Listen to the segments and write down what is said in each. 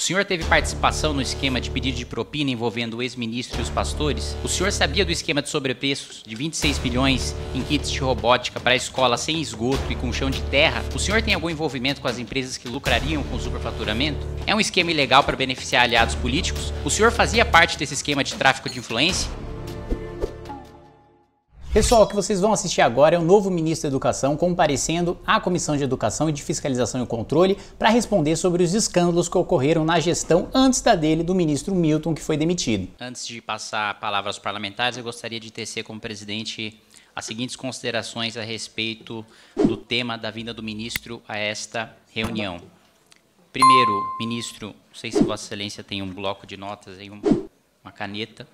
O senhor teve participação no esquema de pedido de propina envolvendo o ex-ministro e os pastores? O senhor sabia do esquema de sobrepreços de 26 bilhões em kits de robótica para a escola sem esgoto e com chão de terra? O senhor tem algum envolvimento com as empresas que lucrariam com o superfaturamento? É um esquema ilegal para beneficiar aliados políticos? O senhor fazia parte desse esquema de tráfico de influência? Pessoal, o que vocês vão assistir agora é o novo ministro da Educação comparecendo à Comissão de Educação e de Fiscalização e Controle para responder sobre os escândalos que ocorreram na gestão antes da dele do ministro Milton, que foi demitido. Antes de passar a palavra aos parlamentares, eu gostaria de tecer como presidente as seguintes considerações a respeito do tema da vinda do ministro a esta reunião. Primeiro, ministro, não sei se Vossa Excelência tem um bloco de notas aí, uma caneta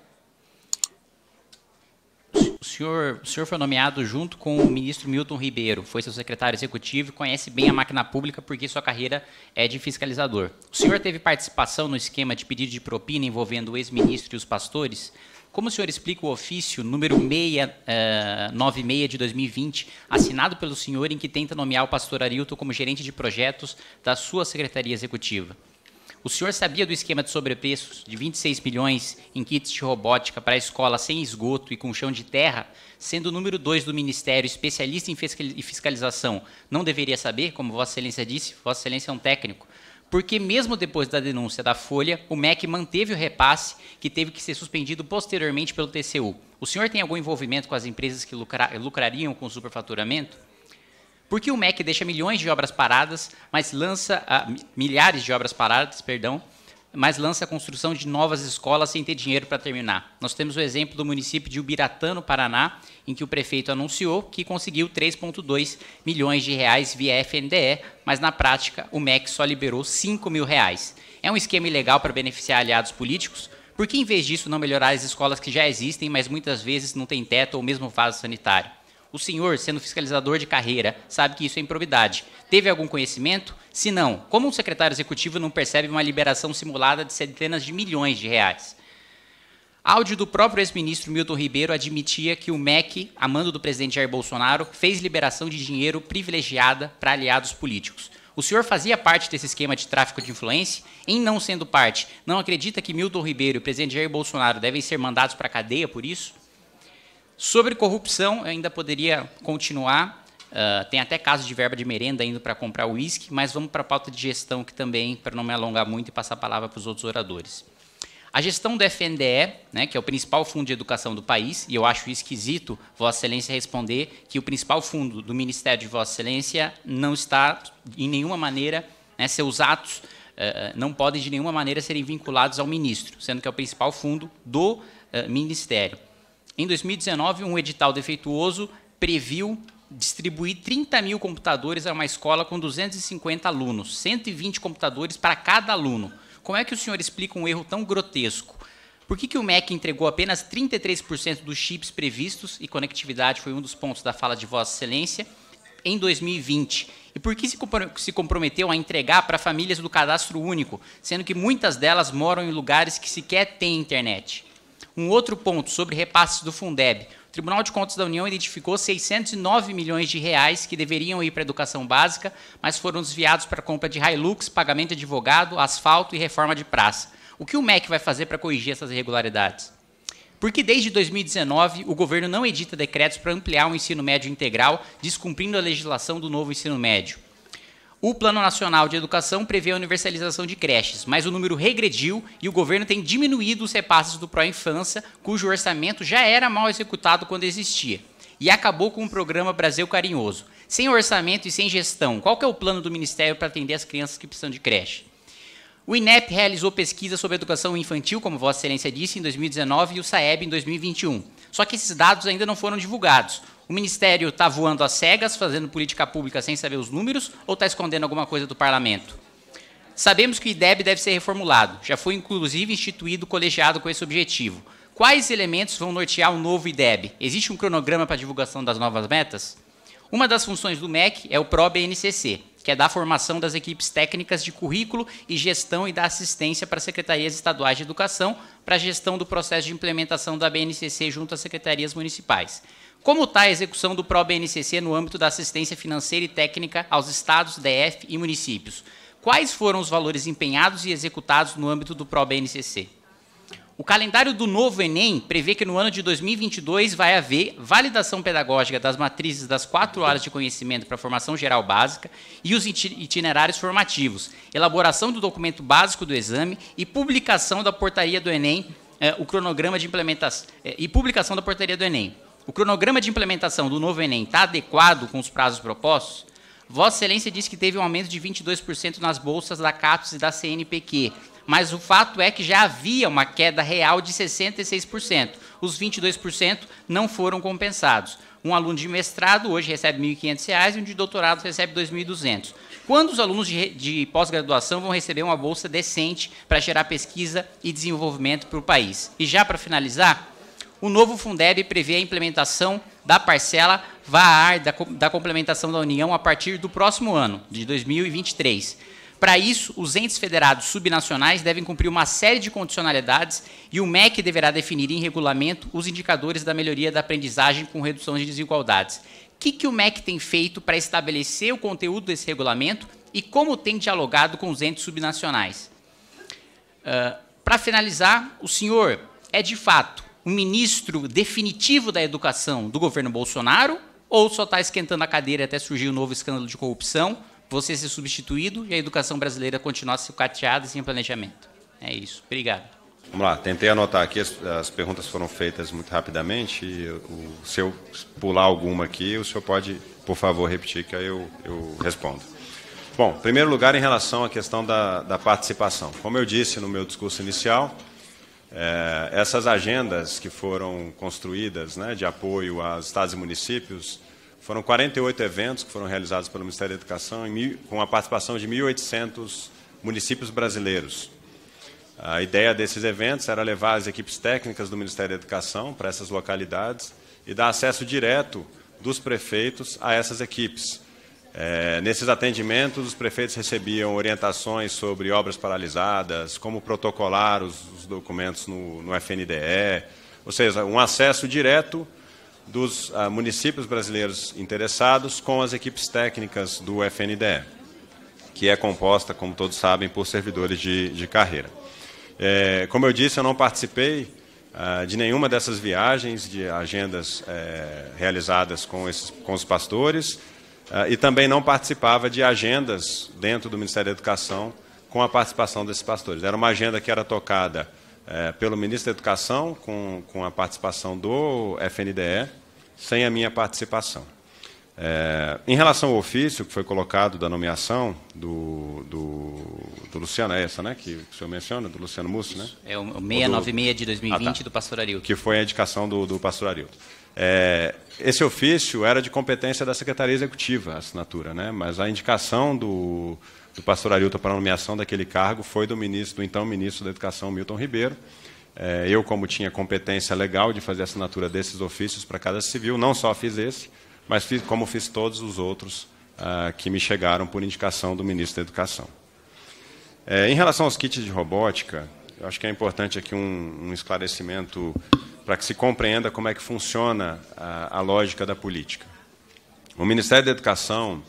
senhor, o senhor foi nomeado junto com o ministro Milton Ribeiro, foi seu secretário executivo e conhece bem a máquina pública porque sua carreira é de fiscalizador. O senhor teve participação no esquema de pedido de propina envolvendo o ex-ministro e os pastores? Como o senhor explica o ofício número 696 eh, de 2020, assinado pelo senhor, em que tenta nomear o pastor Arilton como gerente de projetos da sua secretaria executiva? O senhor sabia do esquema de sobrepreços de 26 milhões em kits de robótica para escola sem esgoto e com chão de terra? Sendo o número 2 do Ministério especialista em fiscalização, não deveria saber, como Vossa Excelência disse, Vossa Excelência é um técnico porque mesmo depois da denúncia da Folha, o MEC manteve o repasse que teve que ser suspendido posteriormente pelo TCU. O senhor tem algum envolvimento com as empresas que lucra lucrariam com o superfaturamento? Por que o MEC deixa milhões de obras paradas, mas lança ah, milhares de obras paradas, perdão, mas lança a construção de novas escolas sem ter dinheiro para terminar? Nós temos o exemplo do município de Ubiratã, no Paraná, em que o prefeito anunciou que conseguiu 3,2 milhões de reais via FNDE, mas na prática o MEC só liberou 5 mil reais. É um esquema ilegal para beneficiar aliados políticos? Por que, em vez disso, não melhorar as escolas que já existem, mas muitas vezes não têm teto ou mesmo vaso sanitário? O senhor, sendo fiscalizador de carreira, sabe que isso é improbidade. Teve algum conhecimento? Se não, como um secretário executivo não percebe uma liberação simulada de centenas de milhões de reais? Áudio do próprio ex-ministro Milton Ribeiro admitia que o MEC, a mando do presidente Jair Bolsonaro, fez liberação de dinheiro privilegiada para aliados políticos. O senhor fazia parte desse esquema de tráfico de influência? Em não sendo parte, não acredita que Milton Ribeiro e o presidente Jair Bolsonaro devem ser mandados para a cadeia por isso? Sobre corrupção, eu ainda poderia continuar. Uh, tem até casos de verba de merenda indo para comprar uísque, mas vamos para a pauta de gestão, que também, para não me alongar muito e passar a palavra para os outros oradores. A gestão do FNDE, né, que é o principal fundo de educação do país, e eu acho esquisito Vossa Excelência responder que o principal fundo do Ministério de Vossa Excelência não está, em nenhuma maneira, né, seus atos uh, não podem de nenhuma maneira serem vinculados ao ministro, sendo que é o principal fundo do uh, Ministério. Em 2019, um edital defeituoso previu distribuir 30 mil computadores a uma escola com 250 alunos, 120 computadores para cada aluno. Como é que o senhor explica um erro tão grotesco? Por que, que o MEC entregou apenas 33% dos chips previstos, e conectividade foi um dos pontos da fala de Vossa Excelência, em 2020? E por que se comprometeu a entregar para famílias do cadastro único, sendo que muitas delas moram em lugares que sequer têm internet? Um outro ponto sobre repasses do Fundeb. O Tribunal de Contas da União identificou 609 milhões de reais que deveriam ir para a educação básica, mas foram desviados para a compra de Hilux, pagamento de advogado, asfalto e reforma de praça. O que o MEC vai fazer para corrigir essas irregularidades? Porque desde 2019 o governo não edita decretos para ampliar o ensino médio integral, descumprindo a legislação do novo ensino médio. O Plano Nacional de Educação prevê a universalização de creches, mas o número regrediu e o governo tem diminuído os repasses do Pró-Infância, cujo orçamento já era mal executado quando existia. E acabou com o programa Brasil Carinhoso. Sem orçamento e sem gestão, qual é o plano do Ministério para atender as crianças que precisam de creche? O INEP realizou pesquisa sobre educação infantil, como Vossa Excelência disse, em 2019 e o SAEB em 2021. Só que esses dados ainda não foram divulgados. O Ministério está voando às cegas, fazendo política pública sem saber os números, ou está escondendo alguma coisa do Parlamento? Sabemos que o IDEB deve ser reformulado. Já foi, inclusive, instituído colegiado com esse objetivo. Quais elementos vão nortear o um novo IDEB? Existe um cronograma para divulgação das novas metas? Uma das funções do MEC é o PRO-BNCC, que é da formação das equipes técnicas de currículo e gestão e da assistência para secretarias estaduais de educação para a gestão do processo de implementação da BNCC junto às secretarias municipais. Como está a execução do PROBNCC no âmbito da assistência financeira e técnica aos estados, DF e municípios? Quais foram os valores empenhados e executados no âmbito do PROBNCC? O calendário do novo Enem prevê que no ano de 2022 vai haver validação pedagógica das matrizes das quatro áreas de conhecimento para a formação geral básica e os itinerários formativos, elaboração do documento básico do exame e publicação da portaria do Enem, eh, o cronograma de implementação eh, e publicação da portaria do Enem o cronograma de implementação do novo Enem está adequado com os prazos propostos? Vossa Excelência disse que teve um aumento de 22% nas bolsas da CAPES e da CNPq, mas o fato é que já havia uma queda real de 66%. Os 22% não foram compensados. Um aluno de mestrado hoje recebe R$ 1.500 e um de doutorado recebe R$ 2.200. Quando os alunos de, de pós-graduação vão receber uma bolsa decente para gerar pesquisa e desenvolvimento para o país? E já para finalizar, o novo Fundeb prevê a implementação da parcela VAR da, da complementação da União a partir do próximo ano, de 2023. Para isso, os entes federados subnacionais devem cumprir uma série de condicionalidades e o MEC deverá definir em regulamento os indicadores da melhoria da aprendizagem com redução de desigualdades. O que, que o MEC tem feito para estabelecer o conteúdo desse regulamento e como tem dialogado com os entes subnacionais? Uh, para finalizar, o senhor é de fato um ministro definitivo da educação do governo Bolsonaro ou só está esquentando a cadeira até surgir um novo escândalo de corrupção, você ser substituído e a educação brasileira continuar sucateada sem planejamento? É isso. Obrigado. Vamos lá, tentei anotar aqui, as, as, perguntas foram feitas muito rapidamente. E o, se eu pular alguma aqui, o senhor pode, por favor, repetir, que aí eu, eu respondo. Bom, em primeiro lugar, em relação à questão da, da participação. Como eu disse no meu discurso inicial, é, essas agendas que foram construídas né, de apoio aos estados e municípios foram 48 eventos que foram realizados pelo Ministério da Educação com a participação de 1.800 municípios brasileiros. A ideia desses eventos era levar as equipes técnicas do Ministério da Educação para essas localidades e dar acesso direto dos prefeitos a essas equipes. É, nesses atendimentos, os prefeitos recebiam orientações sobre obras paralisadas, como protocolar os, os documentos no, no, FNDE, ou seja, um acesso direto dos ah, municípios brasileiros interessados com as equipes técnicas do FNDE, que é composta, como todos sabem, por servidores de, de carreira. É, como eu disse, eu não participei ah, de nenhuma dessas viagens, de agendas é, realizadas com, esses, com os pastores. Ah, e também não participava de agendas dentro do Ministério da Educação com a participação desses pastores. Era uma agenda que era tocada é, pelo ministro da Educação, com, com a participação do FNDE, sem a minha participação. É, em relação ao ofício que foi colocado da nomeação do, do, do Luciano, é essa, né? Que, que o senhor menciona, do Luciano Musso né? É o 696 do, de 2020 ah, tá. do Pastor Arilton. Que foi a indicação do, do Pastor Arilton. É, esse ofício era de competência da Secretaria Executiva, a assinatura, né? mas a indicação do, do pastor Arilton para a nomeação daquele cargo foi do ministro, do então ministro da Educação, Milton Ribeiro. É, eu, como tinha competência legal de fazer a assinatura desses ofícios para cada Civil, não só fiz esse, mas fiz, como fiz todos os outros ah, que me chegaram por indicação do ministro da Educação. É, em relação aos kits de robótica, eu acho que é importante aqui um, um esclarecimento para que se compreenda como é que funciona a, a lógica da política. O Ministério da Educação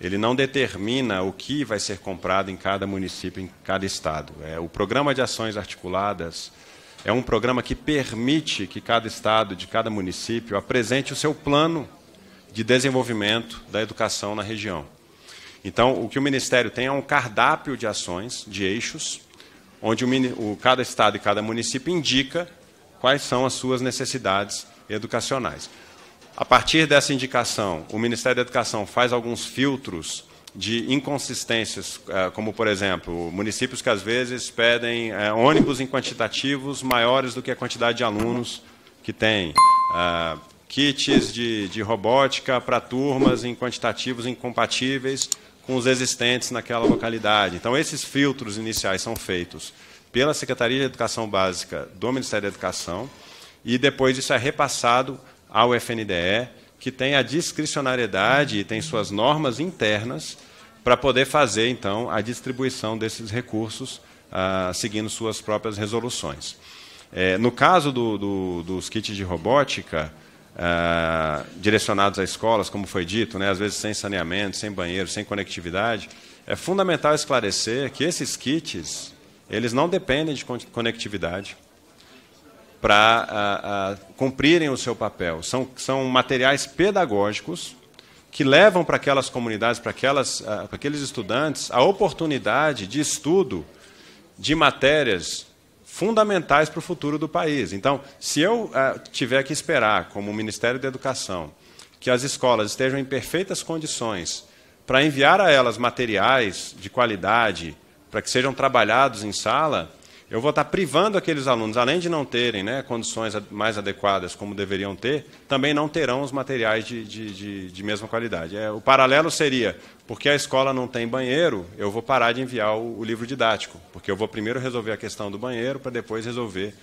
ele não determina o que vai ser comprado em cada município, em cada estado. É, o programa de ações articuladas é um programa que permite que cada estado, de cada município, apresente o seu plano de desenvolvimento da educação na região. Então, o que o Ministério tem é um cardápio de ações, de eixos, onde o, cada estado e cada município indica quais são as suas necessidades educacionais. A partir dessa indicação, o Ministério da Educação faz alguns filtros de inconsistências, eh, como, por exemplo, municípios que às vezes pedem eh, ônibus em quantitativos maiores do que a quantidade de alunos que tem, eh, kits de, de robótica para turmas em quantitativos incompatíveis com os existentes naquela localidade. Então, esses filtros iniciais são feitos pela Secretaria de Educação Básica do Ministério da Educação, e depois isso é repassado ao FNDE, que tem a discricionariedade e tem suas normas internas para poder fazer, então, a distribuição desses recursos, ah, seguindo suas próprias resoluções. É, no caso do, do, dos kits de robótica, ah, direcionados a escolas, como foi dito, né, às vezes sem saneamento, sem banheiro, sem conectividade, é fundamental esclarecer que esses kits eles não dependem de conectividade para cumprirem o seu papel. São, são materiais pedagógicos que levam para aquelas comunidades, para, aquelas, para aqueles estudantes, a oportunidade de estudo de matérias fundamentais para o futuro do país. Então, se eu tiver que esperar, como Ministério da Educação, que as escolas estejam em perfeitas condições para enviar a elas materiais de qualidade, para que sejam trabalhados em sala, eu vou estar privando aqueles alunos, além de não terem né, condições mais adequadas como deveriam ter, também não terão os materiais de, de, de, de mesma qualidade. É, o paralelo seria, porque a escola não tem banheiro, eu vou parar de enviar o, o livro didático, porque eu vou primeiro resolver a questão do banheiro para depois resolver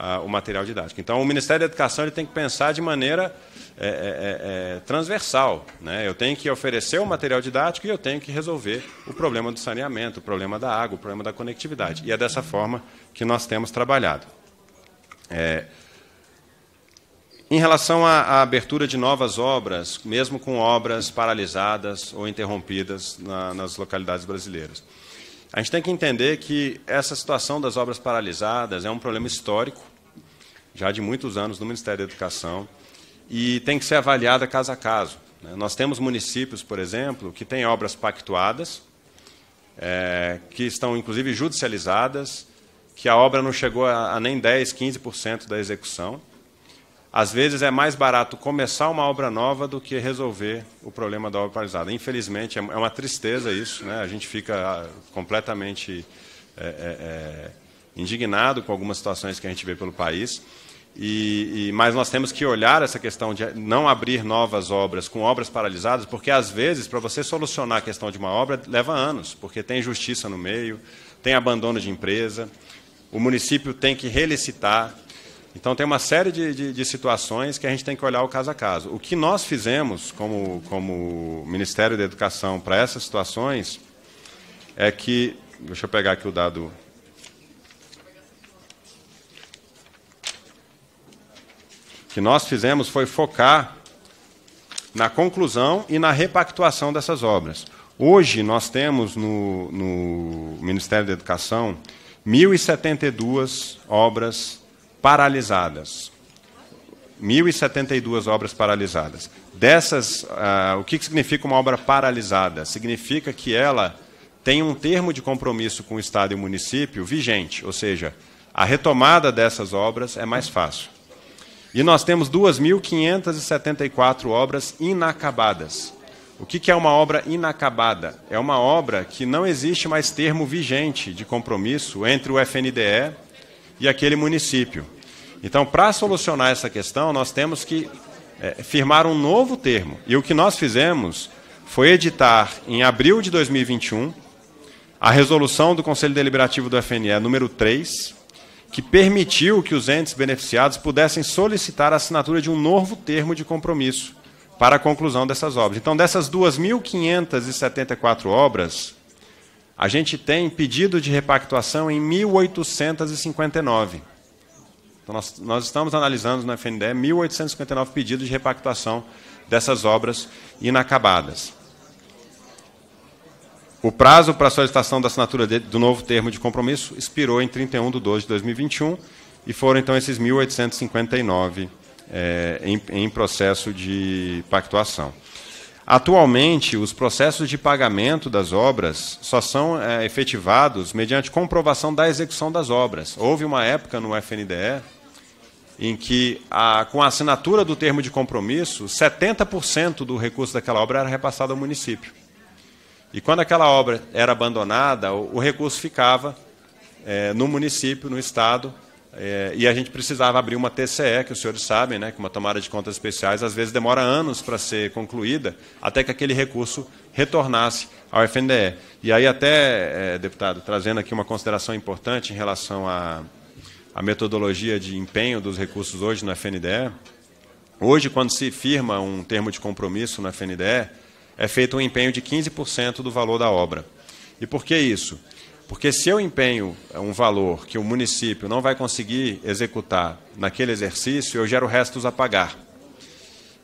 a, o material didático. Então, o Ministério da Educação ele tem que pensar de maneira é, é, é, é, transversal. Né? Eu tenho que oferecer o material didático e eu tenho que resolver o problema do saneamento, o problema da água, o problema da conectividade. E é dessa forma que nós temos trabalhado. É, em relação à, à, abertura de novas obras, mesmo com obras paralisadas ou interrompidas na, nas localidades brasileiras, a gente tem que entender que essa situação das obras paralisadas é um problema histórico já de muitos anos no Ministério da Educação, e tem que ser avaliada caso a caso. Né? Nós temos municípios, por exemplo, que têm obras pactuadas, é, que estão inclusive judicializadas, que a obra não chegou a, a nem 10, 15% da execução. Às vezes é mais barato começar uma obra nova do que resolver o problema da obra paralisada. Infelizmente, é, é uma tristeza isso, né? a gente fica ah, completamente é, é, é indignado com algumas situações que a gente vê pelo país. E, e, mas nós temos que olhar essa questão de não abrir novas obras com obras paralisadas, porque às vezes, para você solucionar a questão de uma obra, leva anos, porque tem justiça no meio, tem abandono de empresa, o município tem que relicitar. Então, tem uma série de, de, de situações que a gente tem que olhar o caso a caso. O que nós fizemos como, como Ministério da Educação para essas situações é que. Deixa eu pegar aqui o dado que nós fizemos foi focar na conclusão e na repactuação dessas obras. Hoje nós temos no, no Ministério da Educação 1.072 obras paralisadas. 1.072 obras paralisadas. Dessas, ah, o que significa uma obra paralisada? Significa que ela tem um termo de compromisso com o Estado e o município vigente, ou seja, a retomada dessas obras é mais fácil. E nós temos 2.574 obras inacabadas. O que é uma obra inacabada? É uma obra que não existe mais termo vigente de compromisso entre o FNDE e aquele município. Então, para solucionar essa questão, nós temos que é, firmar um novo termo. E o que nós fizemos foi editar, em abril de 2021, a resolução do Conselho Deliberativo do FNE número 3, que permitiu que os entes beneficiados pudessem solicitar a assinatura de um novo termo de compromisso para a conclusão dessas obras. Então, dessas 2.574 obras, a gente tem pedido de repactuação em 1.859. Então, nós, nós estamos analisando no FNDE 1.859 pedidos de repactuação dessas obras inacabadas. O prazo para a solicitação da assinatura de, do novo termo de compromisso expirou em 31 de 12 de 2021 e foram, então, esses 1.859 é, eh, em, em processo de pactuação. Atualmente, os processos de pagamento das obras só são é, efetivados mediante comprovação da execução das obras. Houve uma época no FNDE em que, a, com a assinatura do termo de compromisso, 70% do recurso daquela obra era repassado ao município. E quando aquela obra era abandonada, o, o recurso ficava é, no município, no estado, é, e a gente precisava abrir uma TCE, que os senhores sabem, né, que uma tomada de contas especiais às vezes demora anos para ser concluída, até que aquele recurso retornasse ao FNDE. E aí até, é, deputado, trazendo aqui uma consideração importante em relação à, à metodologia de empenho dos recursos hoje no FNDE, hoje quando se firma um termo de compromisso no FNDE, é feito um empenho de 15% do valor da obra. E por que isso? Porque se eu empenho é, um valor que o município não vai conseguir executar naquele exercício, eu gero restos a pagar.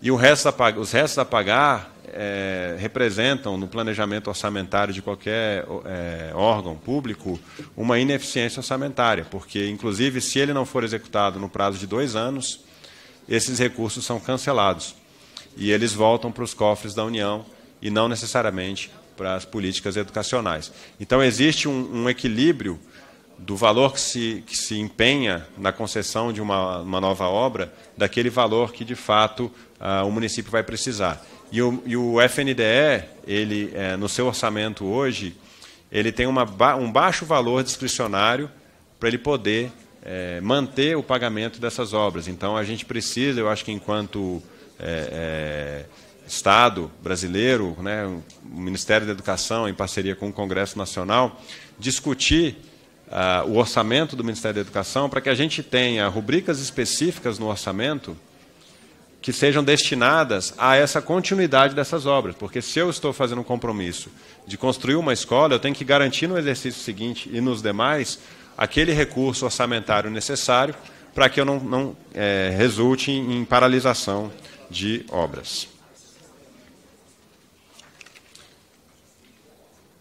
E resto a os restos a pagar é, representam, no planejamento orçamentário de qualquer é, órgão público, uma ineficiência orçamentária, porque, inclusive, se ele não for executado no prazo de dois anos, esses recursos são cancelados e eles voltam para os cofres da União e não necessariamente para as políticas educacionais. Então, existe um, um equilíbrio do valor que se, que se empenha na concessão de uma, uma nova obra, daquele valor que, de fato, ah, o município vai precisar. E o, e o FNDE, ele, é, no seu orçamento hoje, ele tem uma, um baixo valor discricionário para ele poder é, manter o pagamento dessas obras. Então, a gente precisa, eu acho que enquanto é, é Estado brasileiro, né, o Ministério da Educação, em parceria com o Congresso Nacional, discutir uh, o orçamento do Ministério da Educação para que a gente tenha rubricas específicas no orçamento que sejam destinadas a essa continuidade dessas obras. Porque se eu estou fazendo um compromisso de construir uma escola, eu tenho que garantir no exercício seguinte e nos demais aquele recurso orçamentário necessário para que eu não, não é, resulte em paralisação de obras.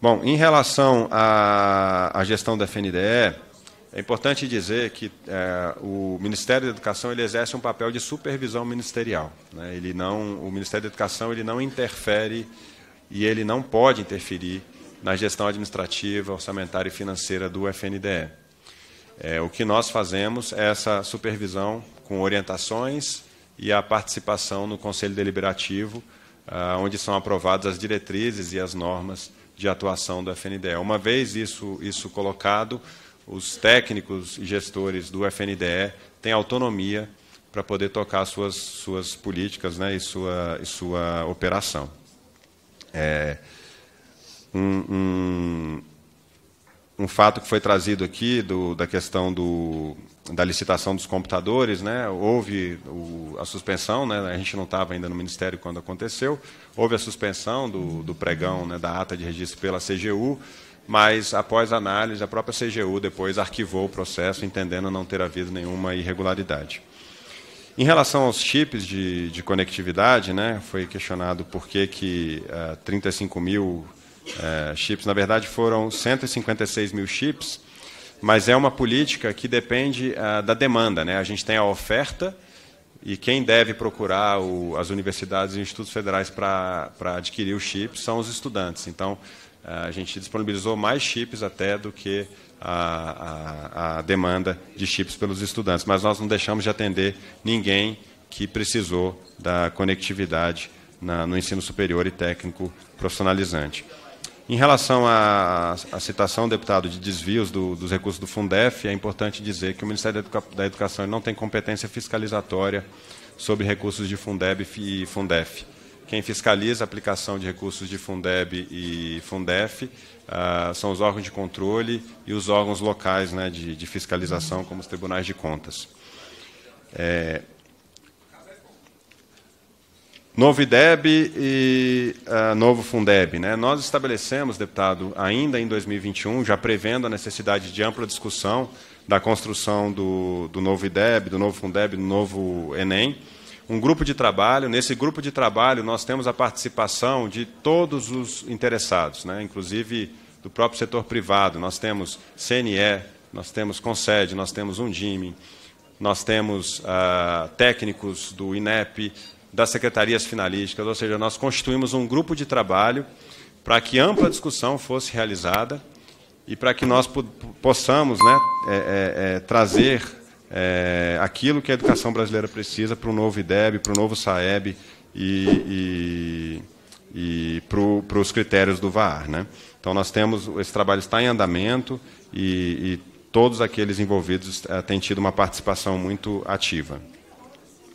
Bom, em relação à, à gestão da FNDE, é importante dizer que é, o Ministério da Educação ele exerce um papel de supervisão ministerial. Né? Ele não, o Ministério da Educação ele não interfere e ele não pode interferir na gestão administrativa, orçamentária e financeira do FNDE. É, o que nós fazemos é essa supervisão com orientações e a participação no Conselho Deliberativo, ah, onde são aprovadas as diretrizes e as normas de atuação do FNDE. Uma vez isso, isso colocado, os técnicos e gestores do FNDE têm autonomia para poder tocar suas, suas políticas né, e, sua, e sua operação. É, um, um, um, fato que foi trazido aqui do, da questão do, da licitação dos computadores, né? houve o, a suspensão, né? a gente não estava ainda no Ministério quando aconteceu, houve a suspensão do, do pregão né? da ata de registro pela CGU, mas após análise, a própria CGU depois arquivou o processo, entendendo não ter havido nenhuma irregularidade. Em relação aos chips de, de conectividade, né, foi questionado por que, que uh, eh, 35 mil uh, chips, na verdade foram 156 mil chips, mas é uma política que depende ah, da demanda. Né? A gente tem a oferta e quem deve procurar o, as universidades e institutos federais para adquirir o chip são os estudantes. Então, ah, a gente disponibilizou mais chips até do que a, a, a demanda de chips pelos estudantes, mas nós não deixamos de atender ninguém que precisou da conectividade na, no ensino superior e técnico profissionalizante. Em relação à, à citação, deputado, de desvios do, dos recursos do Fundef, é importante dizer que o Ministério da Educação não tem competência fiscalizatória sobre recursos de Fundeb e Fundef. Quem fiscaliza a aplicação de recursos de Fundeb e Fundef ah, são os órgãos de controle e os órgãos locais né, de, de, fiscalização, como os tribunais de contas. É, Novo IDEB e uh, novo Fundeb. Né? Nós estabelecemos, deputado, ainda em 2021, já prevendo a necessidade de ampla discussão da construção do, do novo IDEB, do novo Fundeb, do novo Enem, um grupo de trabalho. Nesse grupo de trabalho, nós temos a participação de todos os interessados, né? inclusive do próprio setor privado. Nós temos CNE, nós temos Consed, nós temos Undime, nós temos uh, técnicos do INEP, das secretarias finalísticas, ou seja, nós constituímos um grupo de trabalho para que ampla discussão fosse realizada e para que nós possamos né, é, é, é, trazer é, aquilo que a educação brasileira precisa para o novo IDEB, para o novo SAEB e, e, e para os critérios do VAR. Né? Então, nós temos, esse trabalho está em andamento e, e todos aqueles envolvidos é, têm tido uma participação muito ativa.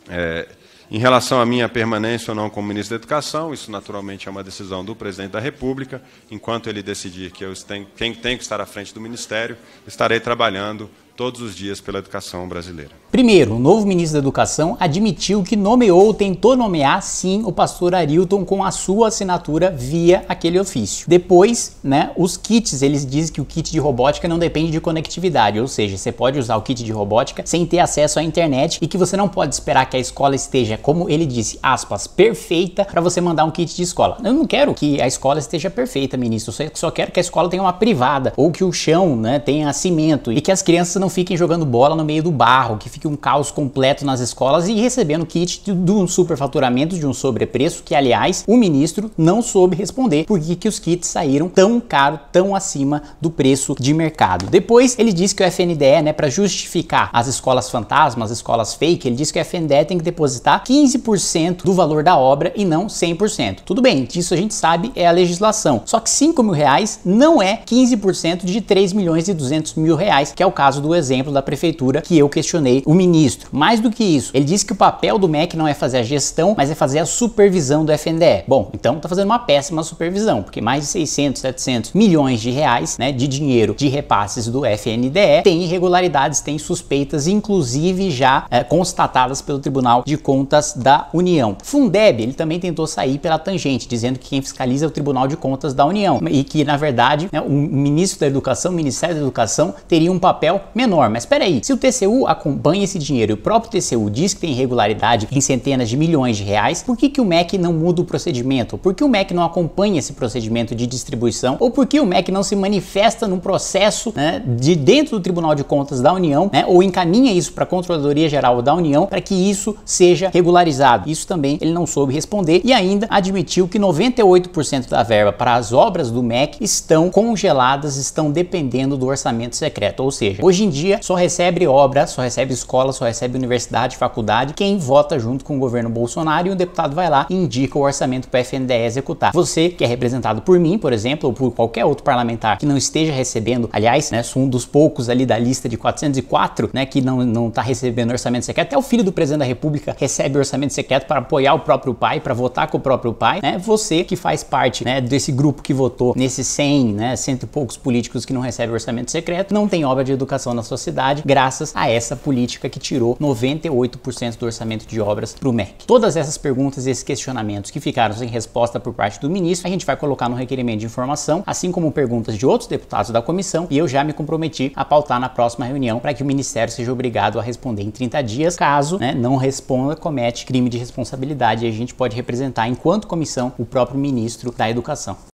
É, em relação à minha permanência ou não como ministro da Educação, isso naturalmente é uma decisão do presidente da República. Enquanto ele decidir que eu tenho, quem tem que estar à frente do ministério, estarei trabalhando todos os dias pela educação brasileira. Primeiro, o novo ministro da Educação admitiu que nomeou ou tentou nomear, sim, o pastor Arilton com a sua assinatura via aquele ofício. Depois, né, os kits, eles dizem que o kit de robótica não depende de conectividade, ou seja, você pode usar o kit de robótica sem ter acesso à internet e que você não pode esperar que a escola esteja, como ele disse, aspas, perfeita para você mandar um kit de escola. Eu não quero que a escola esteja perfeita, ministro, eu só quero que a escola tenha uma privada ou que o chão, né, tenha cimento e que as crianças não fiquem jogando bola no meio do barro, que fique um caos completo nas escolas e recebendo kit de, um superfaturamento, de um sobrepreço, que aliás o ministro não soube responder por que os kits saíram tão caro, tão acima do preço de mercado. Depois ele disse que o FNDE, né, para justificar as escolas fantasmas, as escolas fake, ele disse que o FNDE tem que depositar 15% do valor da obra e não 100%. Tudo bem, disso a gente sabe é a legislação. Só que 5 mil reais não é 15% de 3 milhões e 200 mil reais, que é o caso do exemplo da prefeitura que eu questionei o ministro. Mais do que isso, ele disse que o papel do MEC não é fazer a gestão, mas é fazer a supervisão do FNDE. Bom, então tá fazendo uma péssima supervisão, porque mais de 600, 700 milhões de reais, né, de dinheiro de repasses do FNDE tem irregularidades, tem suspeitas, inclusive já é, constatadas pelo Tribunal de Contas da União. Fundeb, ele também tentou sair pela tangente, dizendo que quem fiscaliza é o Tribunal de Contas da União e que, na verdade, né, o ministro da Educação, o Ministério da Educação, teria um papel menor. Mas espera aí, se o TCU acompanha esse dinheiro e o próprio TCU diz que tem irregularidade em centenas de milhões de reais, por que, que o MEC não muda o procedimento? Por que o MEC não acompanha esse procedimento de distribuição? Ou por que o MEC não se manifesta num processo né, de dentro do Tribunal de Contas da União, né, ou encaminha isso para a Controladoria Geral da União para que isso seja regularizado? Isso também ele não soube responder e ainda admitiu que 98% da verba para as obras do MEC estão congeladas, estão dependendo do orçamento secreto. Ou seja, hoje em dia só recebe obra, só recebe escola, só recebe universidade, faculdade, quem vota junto com o governo Bolsonaro e o deputado vai lá e indica o orçamento para o FNDE executar. Você que é representado por mim, por exemplo, ou por qualquer outro parlamentar que não esteja recebendo, aliás, né, sou um dos poucos ali da lista de 404, né, que não não tá recebendo orçamento secreto. Até o filho do presidente da República recebe orçamento secreto para apoiar o próprio pai, para votar com o próprio pai, né? Você que faz parte, né, desse grupo que votou nesses 100, né, cento e poucos políticos que não recebem orçamento secreto, não tem obra de educação na na sua cidade, graças a essa política que tirou 98% do orçamento de obras para o MEC. Todas essas perguntas e esses questionamentos que ficaram sem resposta por parte do ministro, a gente vai colocar no requerimento de informação, assim como perguntas de outros deputados da comissão, e eu já me comprometi a pautar na próxima reunião para que o ministério seja obrigado a responder em 30 dias. Caso né, não responda, comete crime de responsabilidade e a gente pode representar, enquanto comissão, o próprio ministro da Educação.